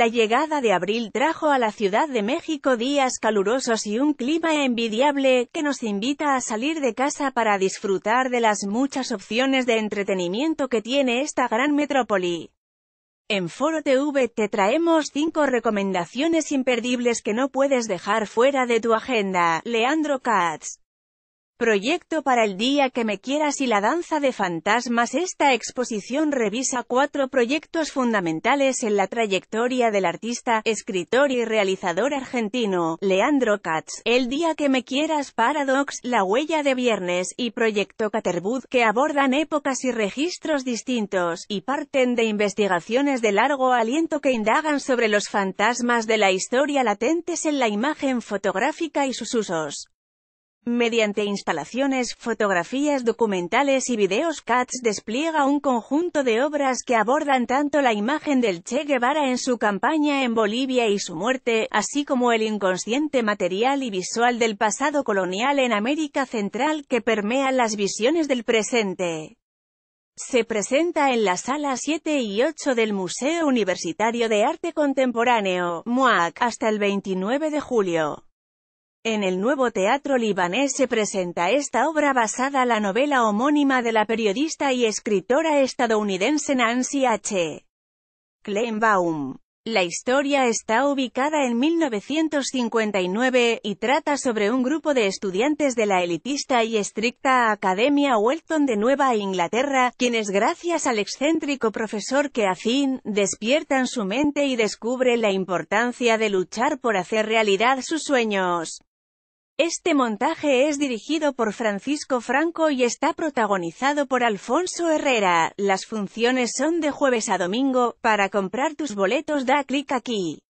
La llegada de abril trajo a la Ciudad de México días calurosos y un clima envidiable, que nos invita a salir de casa para disfrutar de las muchas opciones de entretenimiento que tiene esta gran metrópoli. En Foro TV te traemos 5 recomendaciones imperdibles que no puedes dejar fuera de tu agenda. Leandro Katz Proyecto para el día que me quieras y la danza de fantasmas Esta exposición revisa cuatro proyectos fundamentales en la trayectoria del artista, escritor y realizador argentino, Leandro Katz, El día que me quieras Paradox, La huella de viernes y Proyecto Caterwood, que abordan épocas y registros distintos, y parten de investigaciones de largo aliento que indagan sobre los fantasmas de la historia latentes en la imagen fotográfica y sus usos. Mediante instalaciones, fotografías documentales y videos Katz despliega un conjunto de obras que abordan tanto la imagen del Che Guevara en su campaña en Bolivia y su muerte, así como el inconsciente material y visual del pasado colonial en América Central que permea las visiones del presente. Se presenta en la sala 7 y 8 del Museo Universitario de Arte Contemporáneo, MUAC, hasta el 29 de julio. En el Nuevo Teatro Libanés se presenta esta obra basada en la novela homónima de la periodista y escritora estadounidense Nancy H. Kleinbaum. La historia está ubicada en 1959, y trata sobre un grupo de estudiantes de la elitista y estricta Academia Welton de Nueva Inglaterra, quienes gracias al excéntrico profesor que despiertan su mente y descubren la importancia de luchar por hacer realidad sus sueños. Este montaje es dirigido por Francisco Franco y está protagonizado por Alfonso Herrera. Las funciones son de jueves a domingo. Para comprar tus boletos da clic aquí.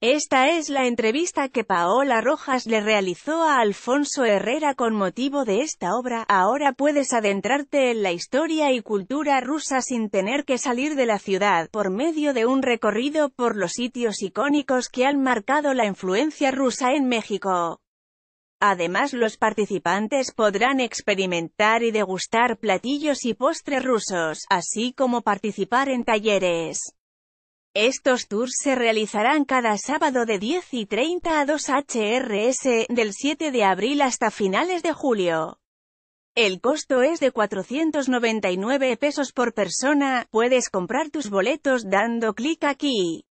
Esta es la entrevista que Paola Rojas le realizó a Alfonso Herrera con motivo de esta obra. Ahora puedes adentrarte en la historia y cultura rusa sin tener que salir de la ciudad, por medio de un recorrido por los sitios icónicos que han marcado la influencia rusa en México. Además los participantes podrán experimentar y degustar platillos y postres rusos, así como participar en talleres. Estos tours se realizarán cada sábado de 10 y 30 a 2 HRS, del 7 de abril hasta finales de julio. El costo es de 499 pesos por persona, puedes comprar tus boletos dando clic aquí.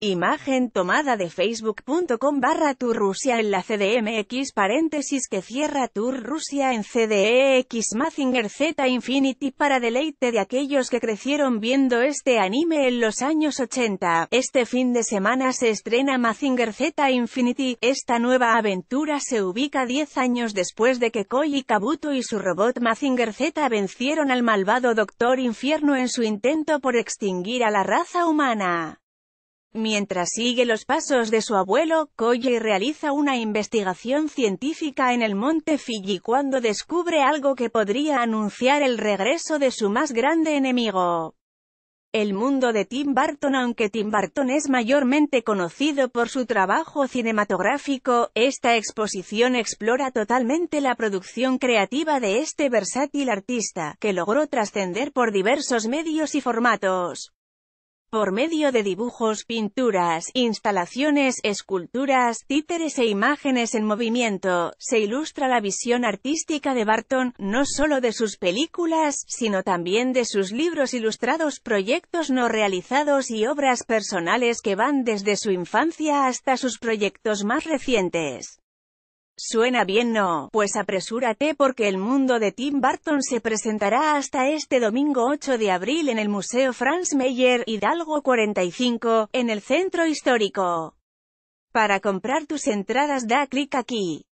Imagen tomada de facebook.com barra Tour Rusia en la CDMX paréntesis que cierra Tour Rusia en CDEX Mazinger Z Infinity para deleite de aquellos que crecieron viendo este anime en los años 80. Este fin de semana se estrena Mazinger Z Infinity, esta nueva aventura se ubica 10 años después de que Koji Kabuto y su robot Mazinger Z vencieron al malvado Doctor Infierno en su intento por extinguir a la raza humana. Mientras sigue los pasos de su abuelo, Koye realiza una investigación científica en el monte Fiji cuando descubre algo que podría anunciar el regreso de su más grande enemigo. El mundo de Tim Burton Aunque Tim Burton es mayormente conocido por su trabajo cinematográfico, esta exposición explora totalmente la producción creativa de este versátil artista, que logró trascender por diversos medios y formatos por medio de dibujos, pinturas, instalaciones, esculturas, títeres e imágenes en movimiento, se ilustra la visión artística de Barton, no solo de sus películas, sino también de sus libros ilustrados, proyectos no realizados y obras personales que van desde su infancia hasta sus proyectos más recientes. Suena bien no, pues apresúrate porque el mundo de Tim Burton se presentará hasta este domingo 8 de abril en el Museo Franz Meyer, Hidalgo 45, en el Centro Histórico. Para comprar tus entradas da clic aquí.